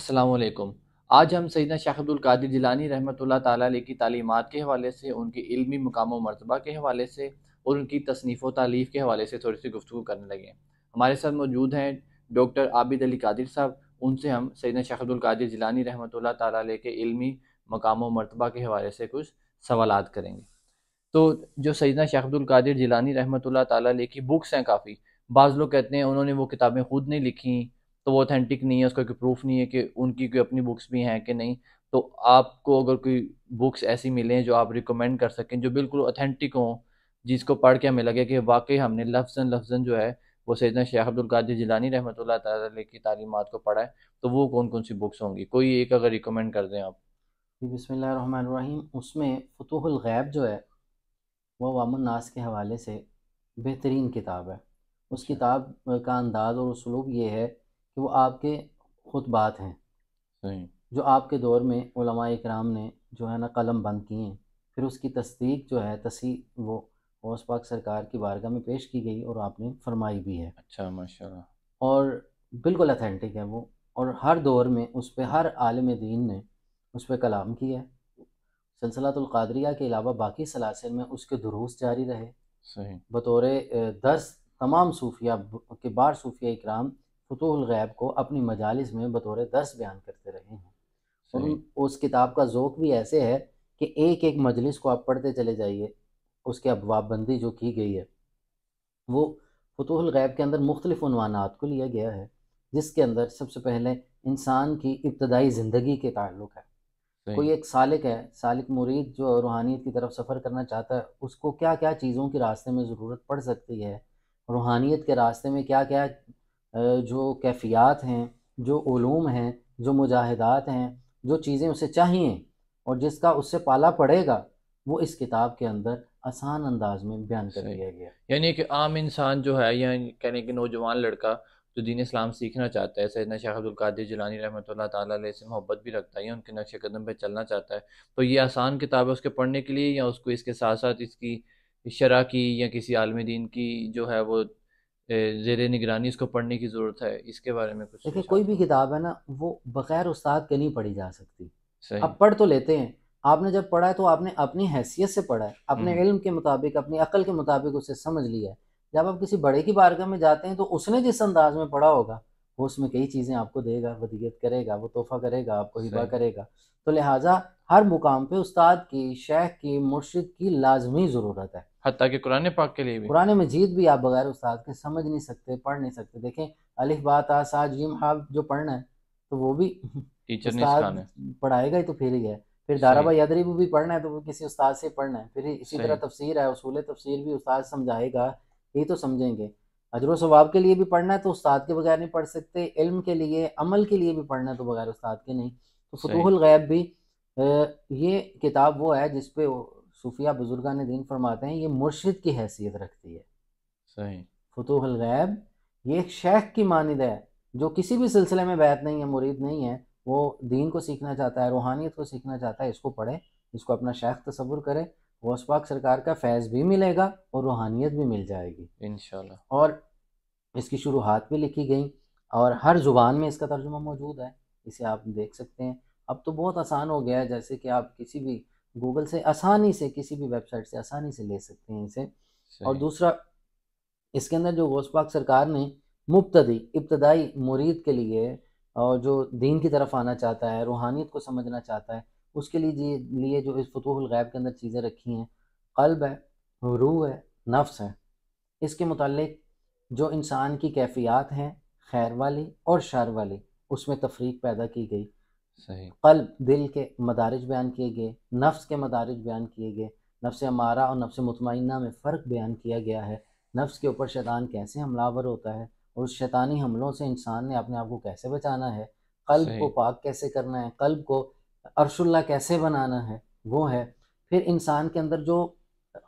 असलकुम आज हम सैदा शाहबुल कादिर जिलानी रहमत ताली की तालीमत के हवाले से उनके इलमी मकाम व मरतबा के हवाले से और उनकी तसनीफ़ तालीफ़ के हवाले से थोड़ी सी गुफ्तु करने लगे हमारे साथ मौजूद हैं डॉक्टर आबिद अली कादिर साहब उनसे हम सैदा शाहबुल कादिर जिलानी रहमत ताली के इलमी मकाम व मरतबा के हवाले से कुछ सवाल करेंगे तो जो सैदा शाहबुल कादिर जिलानी रहमत ताली की बुक्स हैं काफ़ी बाज़ लोग कहते हैं उन्होंने वो किताबें खुद नहीं लिखी तो वो ऑथेंटिक नहीं है उसका कोई प्रूफ नहीं है कि उनकी कोई अपनी बुक्स भी हैं कि नहीं तो आपको अगर कोई बुक्स ऐसी मिलें जो आप रिकमेंड कर सकें जो बिल्कुल ऑथेंटिक हों जिसको पढ़ के हमें लगे कि वाकई हमने लफ्ज़ लफ्ज़ जो है वो सैदन शेख अब्दुल कादिर जिलानी रहमत की तालीमत को पढ़ा है तो वो कौन कौन सी बुक्स होंगी कोई एक अगर रिकमेंड कर दें आप बसमीम उसमें फतोहलैब जो है वह वाम नास के हवाले से बेहतरीन किताब है उस किताब का अंदाज़ और उसलूब ये है कि वो आपके खुतबात हैं जो आपके दौर में कराम ने जो है ना कलम बंद किए हैं फिर उसकी तस्दीक जो है तसी वो गौस पाक सरकार की बारगाह में पेश की गई और आपने फरमाई भी है अच्छा माशा और बिल्कुल अथेंटिक है वो और हर दौर में उस पर हर आलम दीन ने उस पर कलाम किया है सलसलातुल्कादरिया के अलावा बाकी सलासिल में उसके दुरूस जारी रहे बतौर दस तमाम सूफिया के बार सूफिया इकराम फतूल गैब को अपनी मजालस में बतौर दर्स बयान करते रहे हैं और उस किताब का जोक भी ऐसे है कि एक एक मजलिस को आप पढ़ते चले जाइए उसके अफवाबंदी जो की गई है वो फतूल गैब के अंदर मुख्तलिफ को लिया गया है जिसके अंदर सबसे पहले इंसान की इब्तदाई ज़िंदगी के ताल्लुक है कोई एक सालिक है सालिक मुरीद जो रूहानियत की तरफ सफ़र करना चाहता है उसको क्या क्या चीज़ों के रास्ते में ज़रूरत पड़ सकती है रूहानियत के रास्ते में क्या क्या जो कैफियात हैं जो ओलूम हैं जो मुजाहिदात हैं जो चीज़ें उसे चाहिए और जिसका उससे पाला पड़ेगा वो इस किताब के अंदर आसान अंदाज में बयान कर दिया गया यानी कि आम इंसान जो है या कहने की नौजवान लड़का जो दीन इस्लाम सीखना चाहता है सैदना शेख अब्दुल्कादिर जिलानी रहमत ताली से मोहब्बत भी रखता है या उनके नक्श कदम पर चलना चाहता है तो ये आसान किताब है उसके पढ़ने के लिए या उसको इसके साथ साथ इसकी शरह की या किसी आलम दीन की जो है वो जेर निगरानी इसको पढ़ने की ज़रूरत है इसके बारे में कुछ देखिए कोई भी किताब है ना वो बग़ैर उस्ताद के नहीं पढ़ी जा सकती अब पढ़ तो लेते हैं आपने जब पढ़ा है तो आपने अपनी हैसियत से पढ़ा है अपने हम्म। इल्म के मुताबिक अपनी अकल के मुताबिक उसे समझ लिया है जब आप किसी बड़े की बारगाह में जाते हैं तो उसने जिस अंदाज में पढ़ा होगा वो उसमें कई चीज़ें आपको देगा वदीयत करेगा वो तोहफा करेगा आपको हिबा करेगा तो लिहाजा हर मुकाम पे उस्ताद की शेख की मुर्शिद की लाजमी ज़रूरत है हती कि कुरान पाक के लिए भी कुरान मजीद भी आप बगैर उस्ताद के समझ नहीं सकते पढ़ नहीं सकते देखें अलिफ बात आसाज जिम हाब जो पढ़ना है तो वो भी टीचर ने पढ़ाएगा ही तो फिर ही है फिर दाराबा यादरी भी पढ़ना है तो वो किसी उस्ताद से पढ़ना है फिर इसी तरह तफसर है उसूल तफसर भी उस्ताद समझाएगा ये तो समझेंगे अजर स्वाब के लिए भी पढ़ना है तो उस्ताद के बगैर नहीं पढ़ सकते इल्म के लिए अमल के लिए भी पढ़ना है तो बगैर उस्ताद के नहीं तो फतूहल गैब भी ये किताब वो है जिसपे सूफिया बुजुर्गान दीन फरमाते हैं ये मुर्शिद की हैसियत रखती है सही फतूहल गैब ये एक शेख की मानद है जो किसी भी सिलसिले में बैत नहीं है मुरीद नहीं है वो दीन को सीखना चाहता है रूहानियत को सीखना चाहता है इसको पढ़े इसको अपना शेख तस्वुर करे वसपाक सरकार का फैज़ भी मिलेगा और रूहानियत भी मिल जाएगी इन और इसकी शुरुआत भी लिखी गई और हर ज़ुबान में इसका तर्जुमा मौजूद है इसे आप देख सकते हैं अब तो बहुत आसान हो गया है जैसे कि आप किसी भी गूगल से आसानी से किसी भी वेबसाइट से आसानी से ले सकते हैं इसे और दूसरा इसके अंदर जो पाक सरकार ने मुबतदी इब्तदाई मुरीद के लिए और जो दीन की तरफ आना चाहता है रूहानियत को समझना चाहता है उसके लिए लिए जो इस फतूहलगैब के अंदर चीज़ें रखी हैं कल्ब है रूह है नफ्स है इसके मतलब जो इंसान की कैफियात हैं खैर वाली और शर वाली उसमें तफरीक पैदा की गई सही कल्ब दिल के मदारज बयान किए गए नफ्स के मदारज बयान किए गए नफ्स हमारा और नफ्स मुतमिना में फ़र्क बयान किया गया है नफ्स के ऊपर शैतान कैसे हमलावर होता है और उस शैतानी हमलों से इंसान ने अपने आप को कैसे बचाना है कल्ब को पाक कैसे करना है कल्ब को अरसुल्ला कैसे बनाना है वो है फिर इंसान के अंदर जो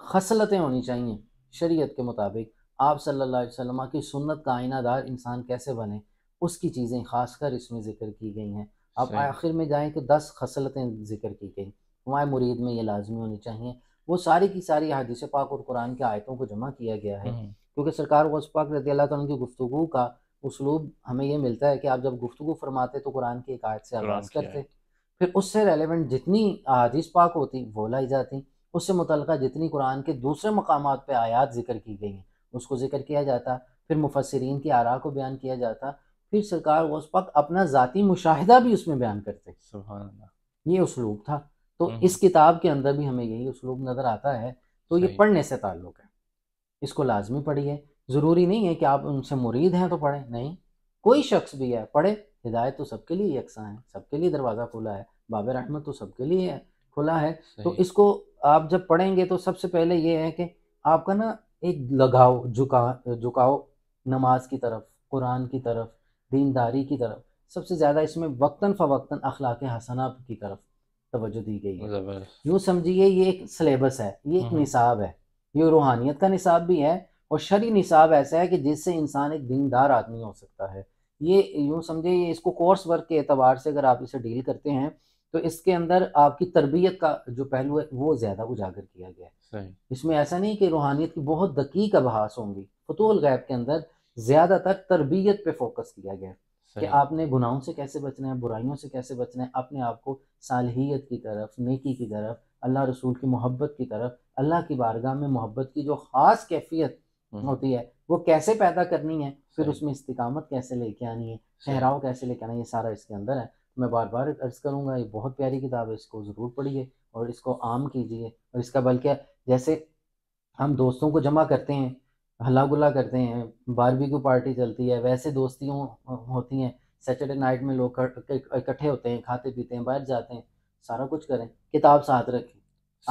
खसलतें होनी चाहिए शरीयत के मुताबिक आप सल्लल्लाहु अलैहि वसल्लम की सुन्नत का आइनादार इंसान कैसे बने उसकी चीज़ें खासकर इसमें ज़िक्र की गई हैं अब आखिर में जाएँ तो दस खसलतें जिक्र की गई हमारे मुरीद में ये लाजमी होनी चाहिए वो सारी की सारी हदीस पाक और कुरान की आयतों को जमा किया गया है हम्म। क्योंकि सरकार गौस पाक रदी अल्लाह की गुफ्तु का उसलूब हमें ये मिलता है कि आप जब गुफ्तु फरमाते तो कुरान की एक आयत से आगाज़ करते फिर उससे रेलिवेंट जितनी अदीस पाक होती वो लाई जाती उससे मुतल जितनी कुरान के दूसरे मकाम पर आयात जिक्र की गई हैं उसको जिक्र किया जाता फिर मुफसरीन की आरा को बयान किया जाता फिर सरकार उस वक्त अपना ज़ाती मुशाहिदा भी उसमें बयान करते ये उसलूब था तो हम्म। इस किताब के अंदर भी हमें यही उसलूब नज़र आता है तो ये पढ़ने से ताल्लुक़ है इसको लाजमी पढ़िए ज़रूरी नहीं है कि आप उनसे मुरीद हैं तो पढ़ें नहीं कोई शख्स भी है पढ़े हिदायत तो सबके लिए यकसा है सबके लिए दरवाज़ा खुला है बाबर रहमत तो सबके लिए है खुला है तो इसको आप जब पढ़ेंगे तो सबसे पहले ये है कि आपका ना एक लगाव झुका झुकाव नमाज की तरफ कुरान की तरफ दीनदारी की तरफ सबसे ज़्यादा इसमें वक्ता फ़वक्ता अखलाक हसना की तरफ तोज्जो दी गई है यूँ समझिए ये एक सलेबस है ये एक हम्म। निसाब है ये रूहानियत का निसाब भी है और शरी निसाब ऐसा है कि जिससे इंसान एक दीनदार आदमी हो सकता है ये यूँ समझिए ये इसको कोर्स वर्क के अतबार से अगर आप इसे डील करते हैं तो इसके अंदर आपकी तरबियत का जो पहलू है वो ज़्यादा उजागर किया गया है इसमें ऐसा नहीं कि रूहानियत की बहुत दकीक बहास होंगी फतूल गैब के अंदर ज्यादातर तरबियत पे फोकस किया गया कि आपने गुनाहों से कैसे बचना है बुराइयों से कैसे बचना है अपने आप को सालहियत की तरफ नेकी की तरफ अल्लाह रसूल की मोहब्बत की तरफ अल्लाह की बारगाह में मोहब्बत की जो ख़ास कैफियत हम्म। होती है वो कैसे पैदा करनी है फिर उसमें इस्तकामत कैसे लेके आनी है ठहराव कैसे लेके आना है ये सारा इसके अंदर है मैं बार बार अर्ज़ करूँगा ये बहुत प्यारी किताब है इसको ज़रूर पढ़िए और इसको आम कीजिए और इसका बल्कि जैसे हम दोस्तों को जमा करते हैं हल्ला गुला करते हैं बारबेक्यू पार्टी चलती है वैसे दोस्तियों होती हैं सैटरडे नाइट में लोग इकट्ठे होते हैं खाते पीते हैं बाहर जाते हैं सारा कुछ करें किताब साथ रखें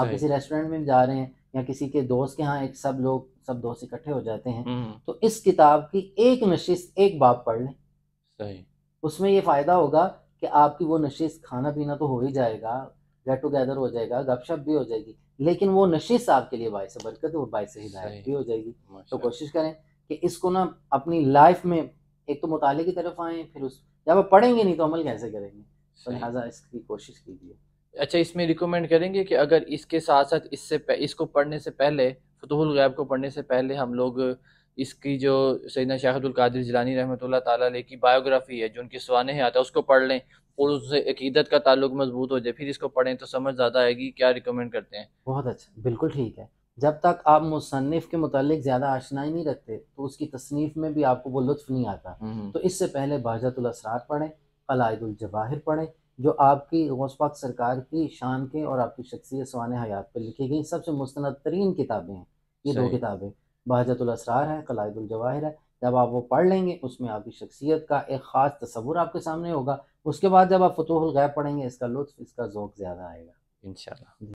आप किसी रेस्टोरेंट में जा रहे हैं या किसी के दोस्त के यहाँ एक सब लोग सब दोस्त इकट्ठे हो जाते हैं हम्म। तो इस किताब की एक नशिस्त एक बाप पढ़ लें सही उसमें ये फ़ायदा होगा कि आपकी वो नशिस्त खाना पीना तो हो ही जाएगा गेट टुगेदर हो जाएगा गपशप भी हो जाएगी लेकिन वो नशीस आपके लिए बायस बरकत तो और बायस हिदायत भी हो जाएगी तो कोशिश करें कि इसको ना अपनी लाइफ में एक तो मुताले की तरफ आए फिर उस जब आप पढ़ेंगे नहीं तो अमल कैसे करेंगे तो लिहाजा इसकी कोशिश कीजिए अच्छा इसमें रिकमेंड करेंगे कि अगर इसके साथ साथ इससे इसको पढ़ने से पहले फतहुल गैब को पढ़ने से पहले हम लोग इसकी जो सैदना शाहदुल कादिर जिलानी रहमत ताली की बायोग्राफी है जो उनकी सवाने आता है उसको पढ़ लें और उससे अकीदत का ताल्लुक मजबूत हो जाए फिर इसको पढ़ें तो समझ ज़्यादा आएगी क्या रिकमेंड करते हैं बहुत अच्छा बिल्कुल ठीक है जब तक आप मुसनफ़ के मतलब ज़्यादा आशनाई नहीं रखते तो उसकी तसनीफ़ में भी आपको वो लुत्फ नहीं आता हम्म, हम्म। तो इससे पहले बाजतुलसरार पढ़ें कलादुलजवाहिर पढ़ें जो आपकी गौस पाक सरकार की शान के और आपकी शख्सियत सवान हयात पर लिखी गई सबसे मुस्ंद तरीन किताबें हैं ये दो किताबें बहाजतुलसरार है कलादुलजवाहिर है जब आप वो पढ़ लेंगे उसमें आपकी शख्सियत का एक ख़ास तस्वुर आपके सामने होगा उसके बाद जब आप फतूहल गैब पढ़ेंगे इसका लुत्फ इसका जोक ज़्यादा आएगा इन